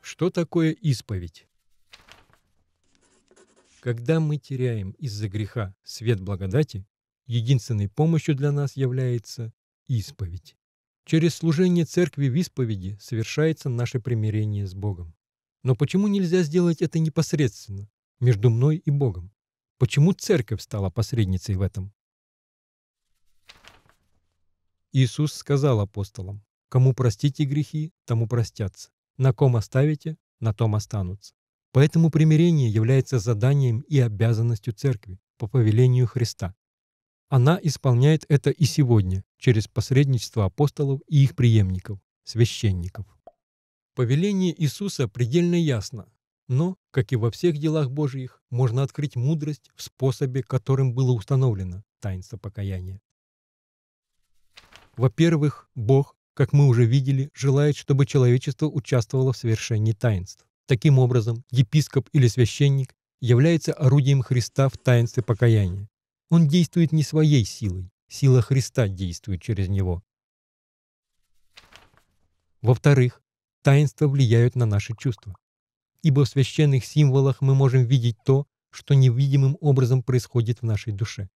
Что такое исповедь? Когда мы теряем из-за греха свет благодати, единственной помощью для нас является исповедь. Через служение церкви в исповеди совершается наше примирение с Богом. Но почему нельзя сделать это непосредственно, между мной и Богом? Почему церковь стала посредницей в этом? Иисус сказал апостолам, Кому простите грехи, тому простятся. На ком оставите, на том останутся. Поэтому примирение является заданием и обязанностью Церкви по повелению Христа. Она исполняет это и сегодня через посредничество апостолов и их преемников, священников. Повеление Иисуса предельно ясно, но, как и во всех делах Божьих, можно открыть мудрость в способе, которым было установлено таинство покаяния. Во-первых, Бог как мы уже видели, желает, чтобы человечество участвовало в совершении таинств. Таким образом, епископ или священник является орудием Христа в таинстве покаяния. Он действует не своей силой, сила Христа действует через него. Во-вторых, таинства влияют на наши чувства. Ибо в священных символах мы можем видеть то, что невидимым образом происходит в нашей душе.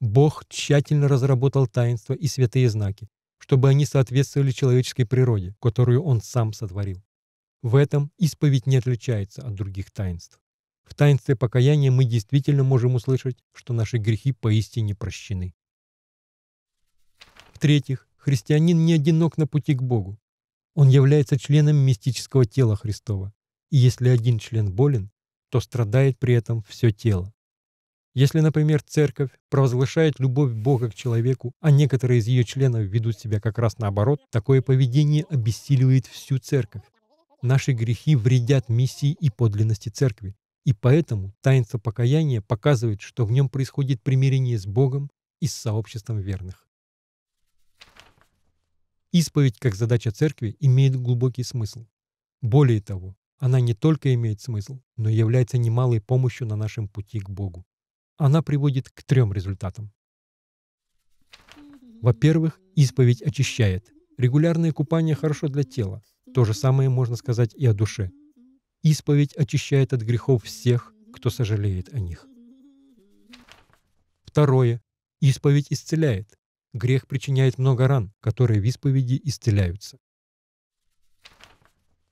Бог тщательно разработал таинства и святые знаки, чтобы они соответствовали человеческой природе, которую он сам сотворил. В этом исповедь не отличается от других таинств. В таинстве покаяния мы действительно можем услышать, что наши грехи поистине прощены. В-третьих, христианин не одинок на пути к Богу. Он является членом мистического тела Христова. И если один член болен, то страдает при этом все тело. Если, например, церковь провозглашает любовь Бога к человеку, а некоторые из ее членов ведут себя как раз наоборот, такое поведение обессиливает всю церковь. Наши грехи вредят миссии и подлинности церкви. И поэтому таинство покаяния показывает, что в нем происходит примирение с Богом и с сообществом верных. Исповедь как задача церкви имеет глубокий смысл. Более того, она не только имеет смысл, но является немалой помощью на нашем пути к Богу она приводит к трем результатам. Во-первых, исповедь очищает. Регулярное купание хорошо для тела. То же самое можно сказать и о душе. Исповедь очищает от грехов всех, кто сожалеет о них. Второе. Исповедь исцеляет. Грех причиняет много ран, которые в исповеди исцеляются.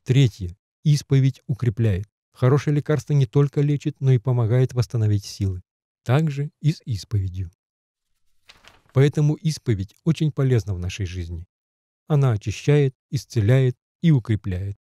Третье. Исповедь укрепляет. Хорошее лекарство не только лечит, но и помогает восстановить силы. Также и с исповедью. Поэтому исповедь очень полезна в нашей жизни. Она очищает, исцеляет и укрепляет.